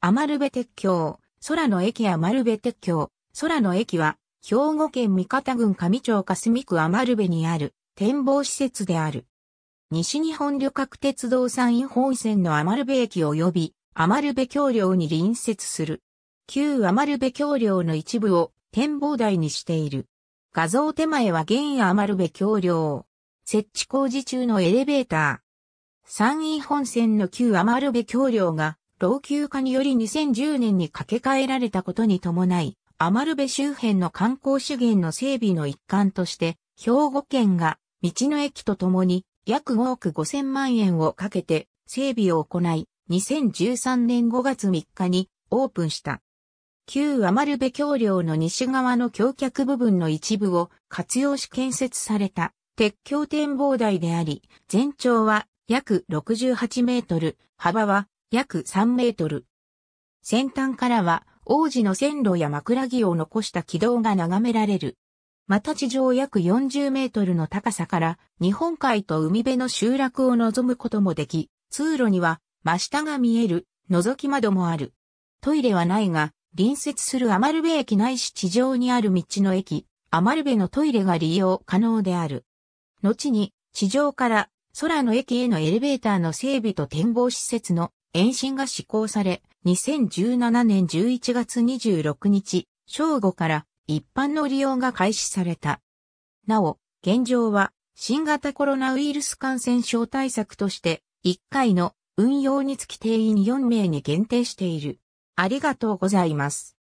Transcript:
アマルベ鉄橋、空の駅アマルベ鉄橋、空の駅は、兵庫県三方郡上町霞区アマルベにある展望施設である。西日本旅客鉄道山陰本線のアマルベ駅及びアマルベ橋梁に隣接する。旧アマルベ橋梁の一部を展望台にしている。画像手前は現アマルベ橋梁。設置工事中のエレベーター。山陰本線の旧アマルベ橋梁が老朽化により2010年に架け替えられたことに伴い、余部周辺の観光資源の整備の一環として、兵庫県が道の駅とともに約5億5千万円をかけて整備を行い、2013年5月3日にオープンした。旧余部橋梁の西側の橋脚部分の一部を活用し建設された鉄橋展望台であり、全長は約68メートル、幅は約3メートル。先端からは、王子の線路や枕木を残した軌道が眺められる。また地上約40メートルの高さから日本海と海辺の集落を望むこともでき、通路には真下が見える覗き窓もある。トイレはないが、隣接するアマルベ駅ないし地上にある道の駅、アマルベのトイレが利用可能である。後に地上から空の駅へのエレベーターの整備と展望施設の延伸が施行され、2017年11月26日、正午から一般の利用が開始された。なお、現状は新型コロナウイルス感染症対策として1回の運用につき定員4名に限定している。ありがとうございます。